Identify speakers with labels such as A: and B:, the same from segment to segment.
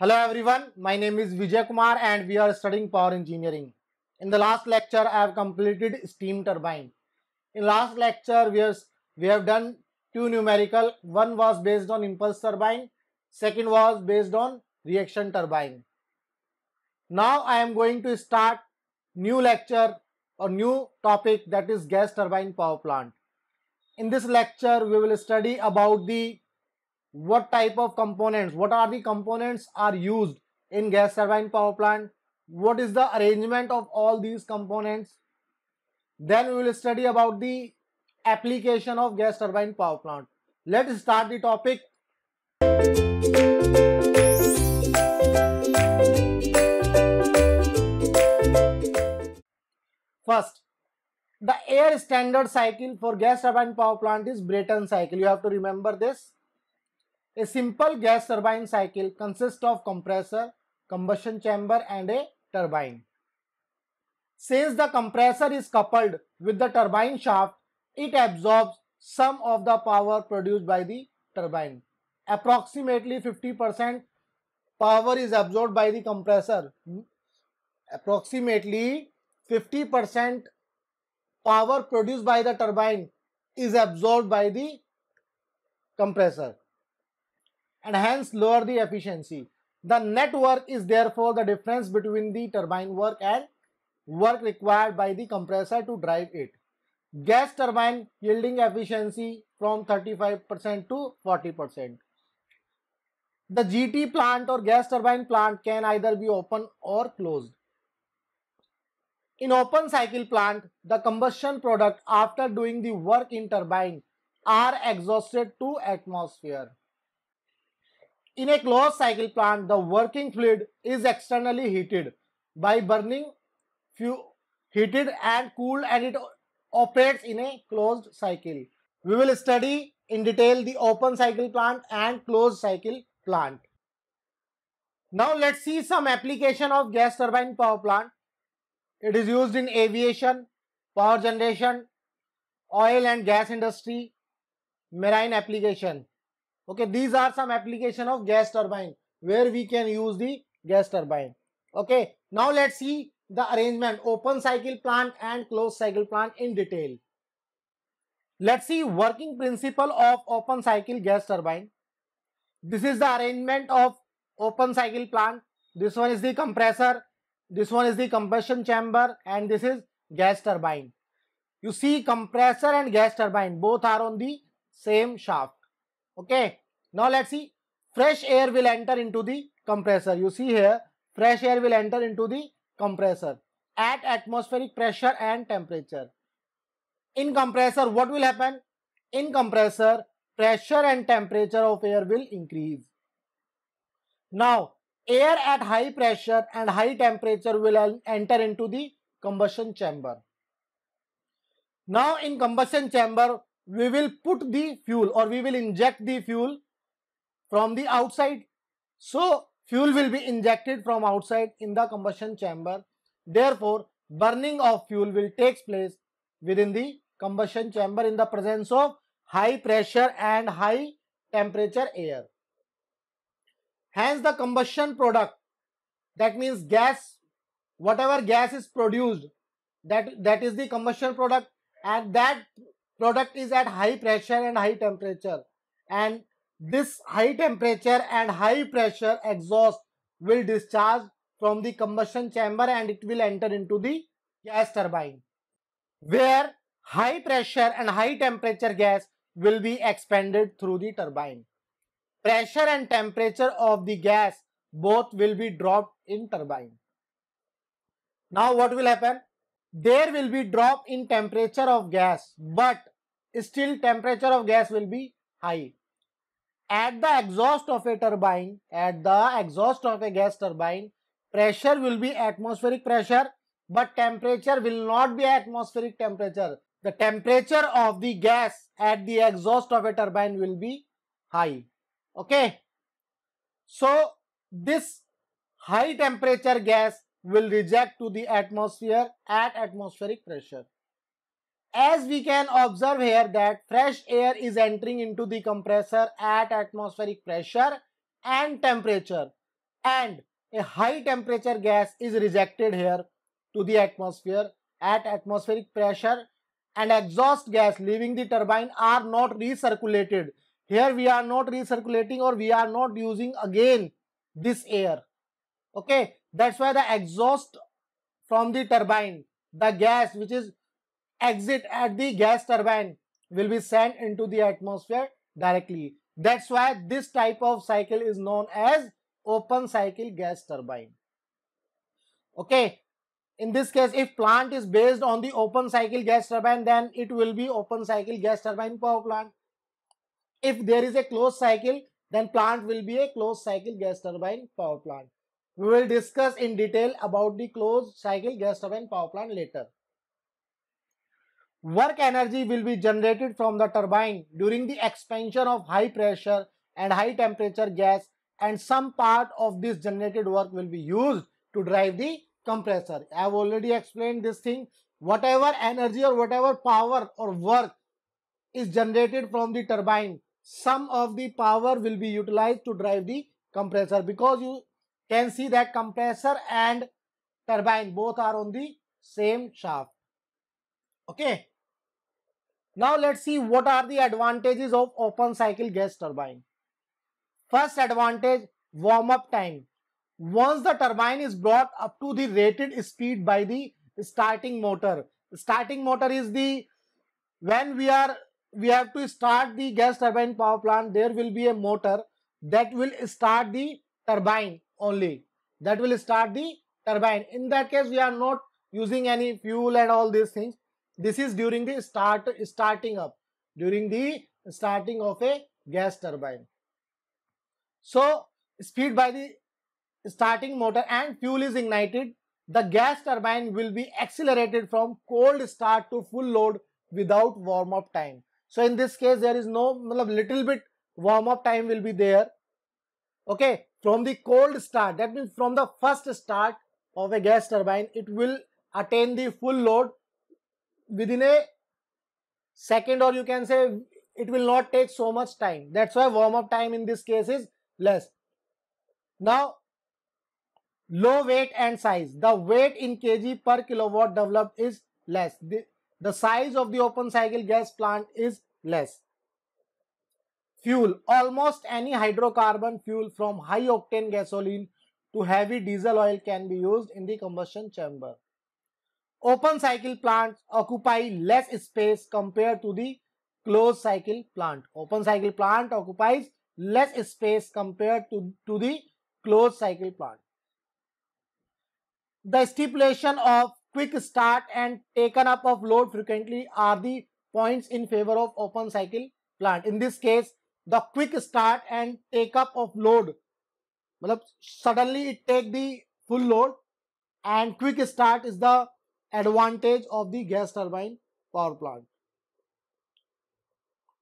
A: Hello everyone, my name is Vijay Kumar and we are studying power engineering. In the last lecture, I have completed steam turbine. In last lecture, we have, we have done two numerical. One was based on impulse turbine, second was based on reaction turbine. Now I am going to start new lecture or new topic that is gas turbine power plant. In this lecture, we will study about the what type of components, what are the components are used in gas turbine power plant, what is the arrangement of all these components. Then we will study about the application of gas turbine power plant. Let's start the topic. First, the air standard cycle for gas turbine power plant is Brayton cycle. You have to remember this. A simple gas turbine cycle consists of compressor, combustion chamber and a turbine. Since the compressor is coupled with the turbine shaft, it absorbs some of the power produced by the turbine. Approximately 50% power is absorbed by the compressor. Approximately 50% power produced by the turbine is absorbed by the compressor and hence lower the efficiency. The net work is therefore the difference between the turbine work and work required by the compressor to drive it. Gas turbine yielding efficiency from 35% to 40%. The GT plant or gas turbine plant can either be open or closed. In open cycle plant, the combustion product after doing the work in turbine are exhausted to atmosphere. In a closed cycle plant, the working fluid is externally heated by burning few heated and cooled and it operates in a closed cycle. We will study in detail the open cycle plant and closed cycle plant. Now let's see some application of gas turbine power plant. It is used in aviation, power generation, oil and gas industry, marine application. Okay, these are some application of gas turbine where we can use the gas turbine. Okay, now let's see the arrangement open cycle plant and closed cycle plant in detail. Let's see working principle of open cycle gas turbine. This is the arrangement of open cycle plant. This one is the compressor, this one is the combustion chamber and this is gas turbine. You see compressor and gas turbine both are on the same shaft. Okay. Now let's see. Fresh air will enter into the compressor. You see here, fresh air will enter into the compressor at atmospheric pressure and temperature. In compressor, what will happen? In compressor, pressure and temperature of air will increase. Now, air at high pressure and high temperature will enter into the combustion chamber. Now in combustion chamber, we will put the fuel or we will inject the fuel from the outside. So, fuel will be injected from outside in the combustion chamber. Therefore, burning of fuel will take place within the combustion chamber in the presence of high pressure and high temperature air. Hence, the combustion product that means gas, whatever gas is produced that, that is the combustion product and that product is at high pressure and high temperature and this high temperature and high pressure exhaust will discharge from the combustion chamber and it will enter into the gas turbine where high pressure and high temperature gas will be expanded through the turbine. Pressure and temperature of the gas both will be dropped in turbine. Now what will happen? There will be drop in temperature of gas but still temperature of gas will be high. At the exhaust of a turbine, at the exhaust of a gas turbine, pressure will be atmospheric pressure, but temperature will not be atmospheric temperature. The temperature of the gas at the exhaust of a turbine will be high. Okay. So, this high temperature gas will reject to the atmosphere at atmospheric pressure as we can observe here that fresh air is entering into the compressor at atmospheric pressure and temperature and a high temperature gas is rejected here to the atmosphere at atmospheric pressure and exhaust gas leaving the turbine are not recirculated. Here we are not recirculating or we are not using again this air. Okay, that's why the exhaust from the turbine, the gas which is exit at the gas turbine will be sent into the atmosphere directly. That's why this type of cycle is known as open cycle gas turbine. Okay, in this case if plant is based on the open cycle gas turbine then it will be open cycle gas turbine power plant. If there is a closed cycle then plant will be a closed cycle gas turbine power plant. We will discuss in detail about the closed cycle gas turbine power plant later. Work energy will be generated from the turbine during the expansion of high pressure and high temperature gas and some part of this generated work will be used to drive the compressor. I have already explained this thing. Whatever energy or whatever power or work is generated from the turbine, some of the power will be utilized to drive the compressor because you can see that compressor and turbine both are on the same shaft. Okay. Now let's see what are the advantages of open cycle gas turbine. First advantage, warm up time. Once the turbine is brought up to the rated speed by the starting motor. Starting motor is the, when we are, we have to start the gas turbine power plant, there will be a motor that will start the turbine only. That will start the turbine. In that case, we are not using any fuel and all these things. This is during the start starting up, during the starting of a gas turbine. So, speed by the starting motor and fuel is ignited, the gas turbine will be accelerated from cold start to full load without warm up time. So, in this case, there is no little bit warm up time will be there. Okay, from the cold start, that means from the first start of a gas turbine, it will attain the full load within a second or you can say it will not take so much time. That's why warm up time in this case is less. Now, low weight and size. The weight in kg per kilowatt developed is less. The, the size of the open cycle gas plant is less. Fuel. Almost any hydrocarbon fuel from high octane gasoline to heavy diesel oil can be used in the combustion chamber open cycle plants occupy less space compared to the closed cycle plant. Open cycle plant occupies less space compared to, to the closed cycle plant. The stipulation of quick start and taken up of load frequently are the points in favor of open cycle plant. In this case, the quick start and take up of load, suddenly it take the full load and quick start is the advantage of the gas turbine power plant.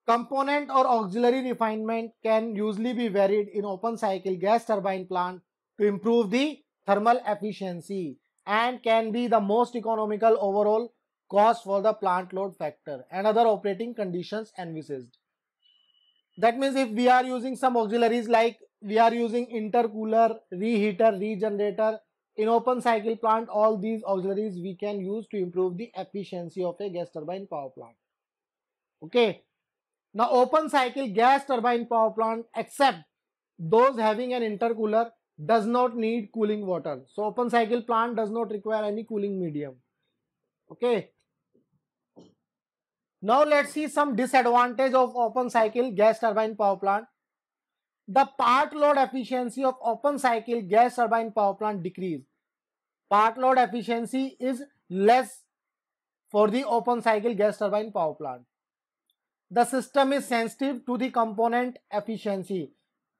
A: Component or auxiliary refinement can usually be varied in open cycle gas turbine plant to improve the thermal efficiency and can be the most economical overall cost for the plant load factor and other operating conditions envisaged. That means if we are using some auxiliaries like we are using intercooler, reheater, regenerator, in open cycle plant, all these auxiliaries we can use to improve the efficiency of a gas turbine power plant. Okay. Now, open cycle gas turbine power plant except those having an intercooler does not need cooling water. So, open cycle plant does not require any cooling medium. Okay. Now, let's see some disadvantage of open cycle gas turbine power plant. The part load efficiency of open cycle gas turbine power plant decrease. Park load efficiency is less for the open cycle gas turbine power plant. The system is sensitive to the component efficiency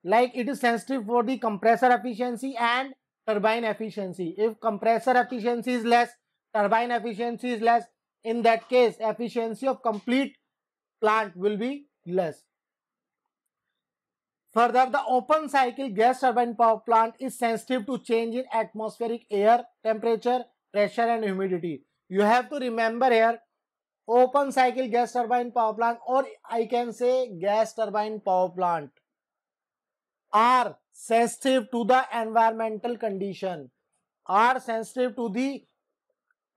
A: like it is sensitive for the compressor efficiency and turbine efficiency. If compressor efficiency is less, turbine efficiency is less, in that case efficiency of complete plant will be less. Further, the open cycle gas turbine power plant is sensitive to change in atmospheric air temperature, pressure and humidity. You have to remember here, open cycle gas turbine power plant or I can say gas turbine power plant are sensitive to the environmental condition, are sensitive to the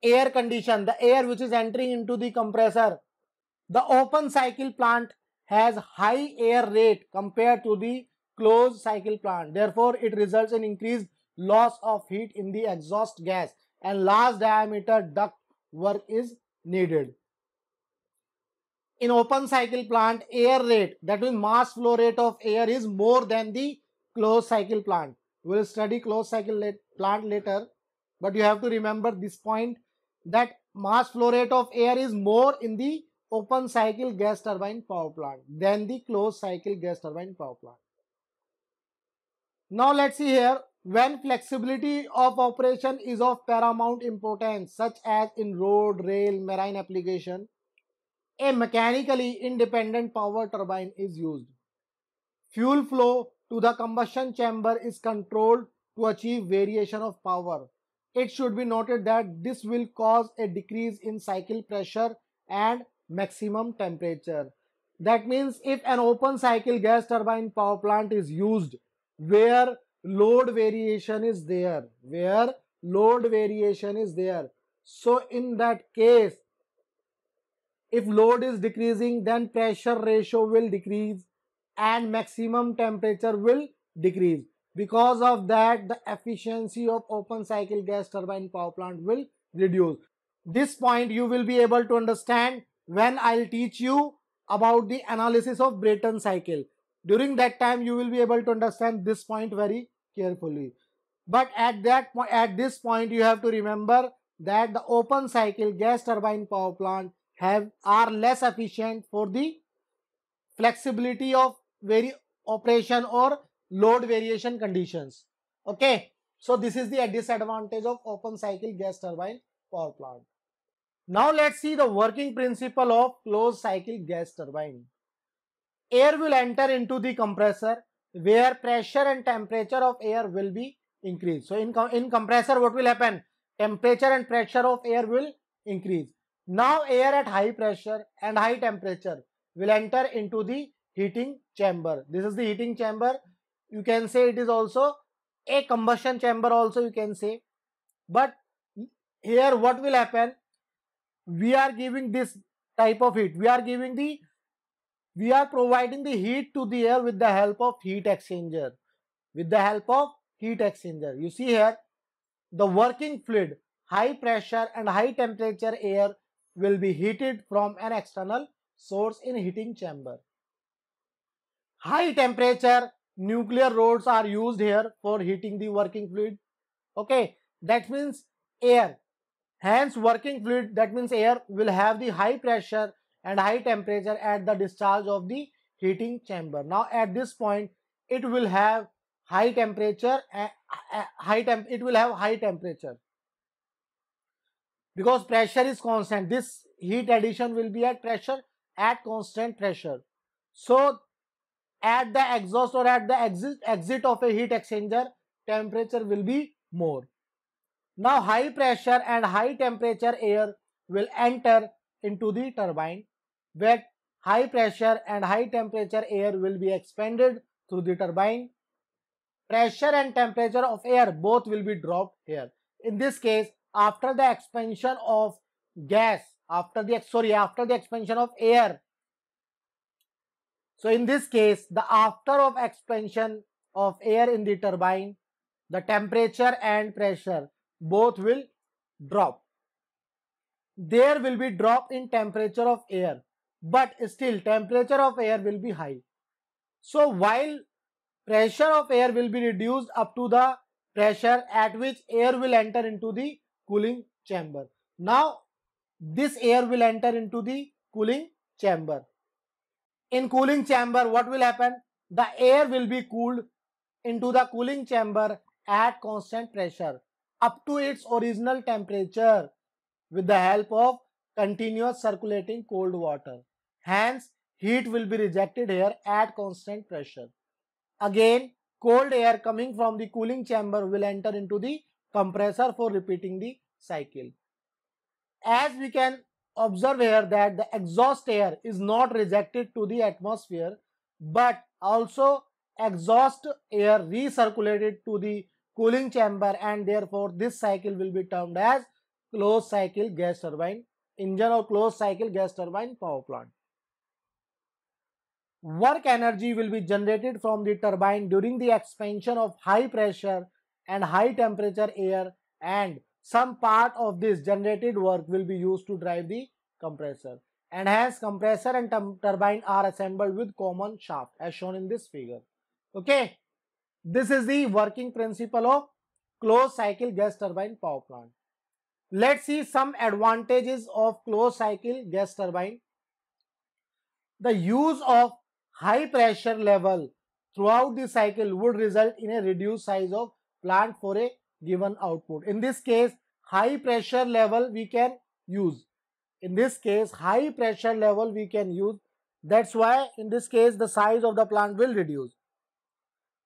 A: air condition, the air which is entering into the compressor. The open cycle plant has high air rate compared to the closed cycle plant. Therefore, it results in increased loss of heat in the exhaust gas and large diameter duct work is needed. In open cycle plant, air rate, that means mass flow rate of air is more than the closed cycle plant. We will study closed cycle plant later, but you have to remember this point that mass flow rate of air is more in the open cycle gas turbine power plant than the closed cycle gas turbine power plant. Now let's see here when flexibility of operation is of paramount importance such as in road, rail, marine application, a mechanically independent power turbine is used. Fuel flow to the combustion chamber is controlled to achieve variation of power. It should be noted that this will cause a decrease in cycle pressure and maximum temperature. That means if an open cycle gas turbine power plant is used where load variation is there, where load variation is there. So in that case, if load is decreasing, then pressure ratio will decrease and maximum temperature will decrease. Because of that, the efficiency of open cycle gas turbine power plant will reduce. This point you will be able to understand when I'll teach you about the analysis of Brayton cycle. During that time, you will be able to understand this point very carefully. But at that at this point, you have to remember that the open cycle gas turbine power plant have are less efficient for the flexibility of very operation or load variation conditions. Okay, so this is the disadvantage of open cycle gas turbine power plant. Now let's see the working principle of closed cycle gas turbine. Air will enter into the compressor where pressure and temperature of air will be increased. So in, in compressor what will happen? Temperature and pressure of air will increase. Now air at high pressure and high temperature will enter into the heating chamber. This is the heating chamber. You can say it is also a combustion chamber also you can say. But here what will happen? we are giving this type of heat. We are giving the, we are providing the heat to the air with the help of heat exchanger. With the help of heat exchanger. You see here, the working fluid, high pressure and high temperature air will be heated from an external source in heating chamber. High temperature nuclear rods are used here for heating the working fluid. Okay, that means air Hence, working fluid that means air will have the high pressure and high temperature at the discharge of the heating chamber. Now at this point it will have high temperature uh, uh, high temp it will have high temperature because pressure is constant this heat addition will be at pressure at constant pressure. So at the exhaust or at the exit, exit of a heat exchanger temperature will be more. Now high pressure and high temperature air will enter into the turbine where high pressure and high temperature air will be expanded through the turbine. Pressure and temperature of air both will be dropped here. In this case, after the expansion of gas, after the sorry, after the expansion of air. So in this case, the after of expansion of air in the turbine, the temperature and pressure both will drop. There will be drop in temperature of air, but still temperature of air will be high. So while pressure of air will be reduced up to the pressure at which air will enter into the cooling chamber. Now this air will enter into the cooling chamber. In cooling chamber what will happen? The air will be cooled into the cooling chamber at constant pressure up to its original temperature with the help of continuous circulating cold water. Hence, heat will be rejected here at constant pressure. Again, cold air coming from the cooling chamber will enter into the compressor for repeating the cycle. As we can observe here that the exhaust air is not rejected to the atmosphere but also exhaust air recirculated to the cooling chamber and therefore this cycle will be termed as closed cycle gas turbine engine or closed cycle gas turbine power plant. Work energy will be generated from the turbine during the expansion of high pressure and high temperature air and some part of this generated work will be used to drive the compressor and hence compressor and turbine are assembled with common shaft as shown in this figure okay this is the working principle of closed cycle gas turbine power plant. Let's see some advantages of closed cycle gas turbine. The use of high pressure level throughout the cycle would result in a reduced size of plant for a given output. In this case, high pressure level we can use. In this case, high pressure level we can use. That's why in this case, the size of the plant will reduce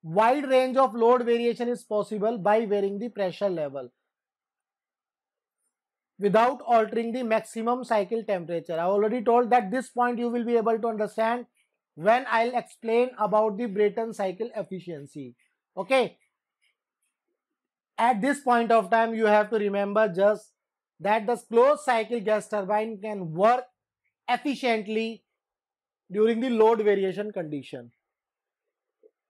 A: wide range of load variation is possible by varying the pressure level without altering the maximum cycle temperature. I already told that this point you will be able to understand when I'll explain about the Brayton cycle efficiency. Okay. At this point of time, you have to remember just that the closed cycle gas turbine can work efficiently during the load variation condition.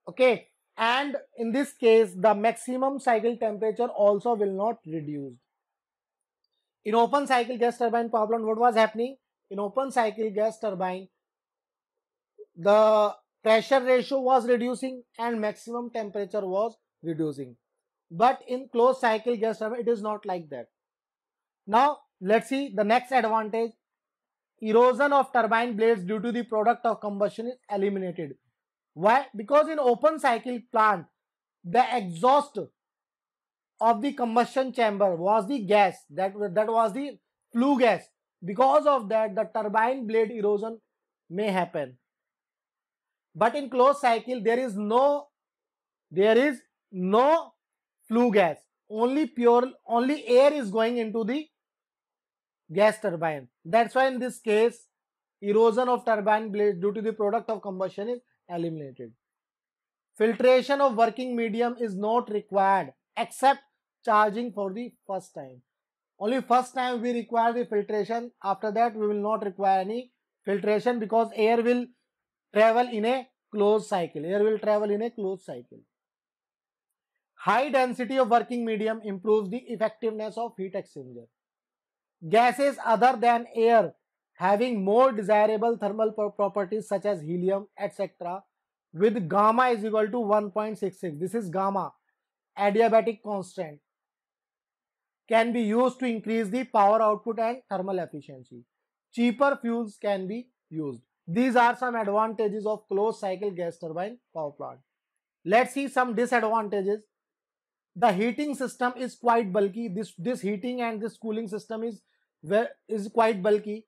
A: Okay and in this case the maximum cycle temperature also will not reduce. In open cycle gas turbine problem what was happening? In open cycle gas turbine the pressure ratio was reducing and maximum temperature was reducing. But in closed cycle gas turbine it is not like that. Now let's see the next advantage. Erosion of turbine blades due to the product of combustion is eliminated why? Because in open cycle plant, the exhaust of the combustion chamber was the gas that, that was the flue gas. Because of that, the turbine blade erosion may happen. But in closed cycle, there is no there is no flue gas. Only pure only air is going into the gas turbine. That's why in this case, erosion of turbine blade due to the product of combustion is eliminated. Filtration of working medium is not required except charging for the first time. Only first time we require the filtration. After that we will not require any filtration because air will travel in a closed cycle. Air will travel in a closed cycle. High density of working medium improves the effectiveness of heat exchanger. Gases other than air having more desirable thermal properties such as helium, etc. with gamma is equal to 1.66. This is gamma, adiabatic constant, can be used to increase the power output and thermal efficiency. Cheaper fuels can be used. These are some advantages of closed cycle gas turbine power plant. Let's see some disadvantages. The heating system is quite bulky. This, this heating and this cooling system is, is quite bulky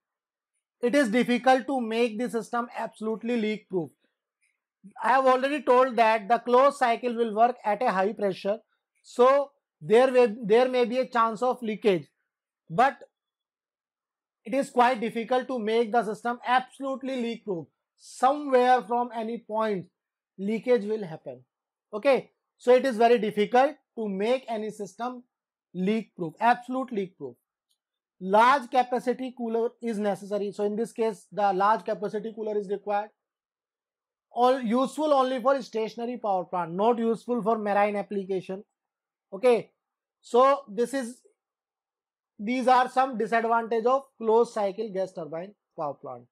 A: it is difficult to make the system absolutely leak proof. I have already told that the closed cycle will work at a high pressure. So there may, there may be a chance of leakage, but it is quite difficult to make the system absolutely leak proof. Somewhere from any point, leakage will happen. Okay, so it is very difficult to make any system leak proof, absolute leak proof large capacity cooler is necessary. So in this case, the large capacity cooler is required. All useful only for stationary power plant, not useful for marine application. Okay. So this is, these are some disadvantage of closed cycle gas turbine power plant.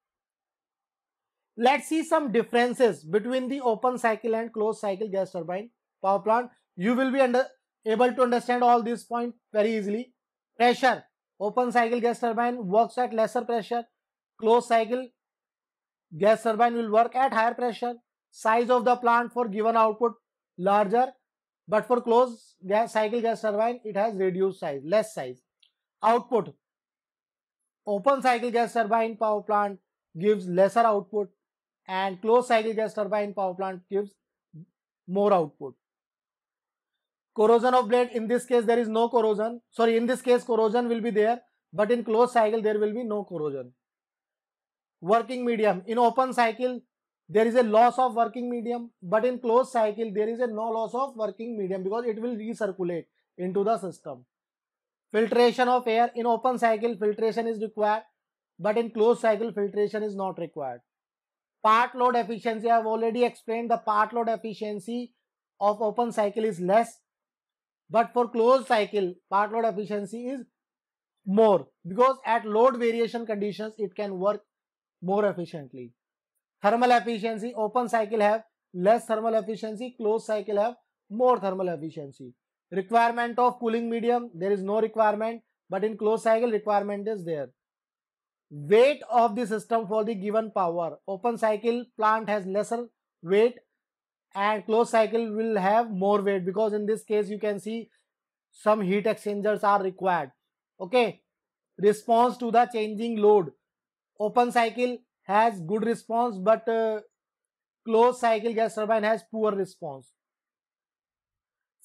A: Let's see some differences between the open cycle and closed cycle gas turbine power plant. You will be under, able to understand all these points very easily. Pressure Open cycle gas turbine works at lesser pressure. Closed cycle gas turbine will work at higher pressure. Size of the plant for given output larger, but for closed gas cycle gas turbine it has reduced size, less size. Output open cycle gas turbine power plant gives lesser output and closed cycle gas turbine power plant gives more output corrosion of blade in this case there is no corrosion sorry in this case corrosion will be there but in closed cycle there will be no corrosion working medium in open cycle there is a loss of working medium but in closed cycle there is a no loss of working medium because it will recirculate into the system filtration of air in open cycle filtration is required but in closed cycle filtration is not required part load efficiency i have already explained the part load efficiency of open cycle is less but for closed cycle, part load efficiency is more because at load variation conditions, it can work more efficiently. Thermal efficiency, open cycle have less thermal efficiency, closed cycle have more thermal efficiency. Requirement of cooling medium, there is no requirement, but in closed cycle requirement is there. Weight of the system for the given power, open cycle plant has lesser weight and closed cycle will have more weight because in this case you can see some heat exchangers are required okay response to the changing load open cycle has good response but uh, closed cycle gas turbine has poor response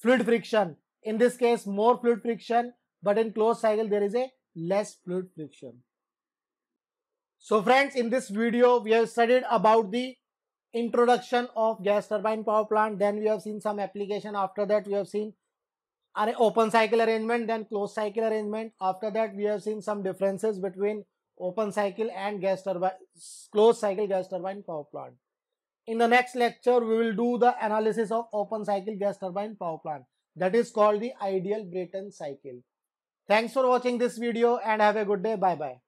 A: fluid friction in this case more fluid friction but in closed cycle there is a less fluid friction so friends in this video we have studied about the introduction of gas turbine power plant then we have seen some application after that we have seen an open cycle arrangement then closed cycle arrangement after that we have seen some differences between open cycle and gas turbine closed cycle gas turbine power plant in the next lecture we will do the analysis of open cycle gas turbine power plant that is called the ideal brayton cycle thanks for watching this video and have a good day bye bye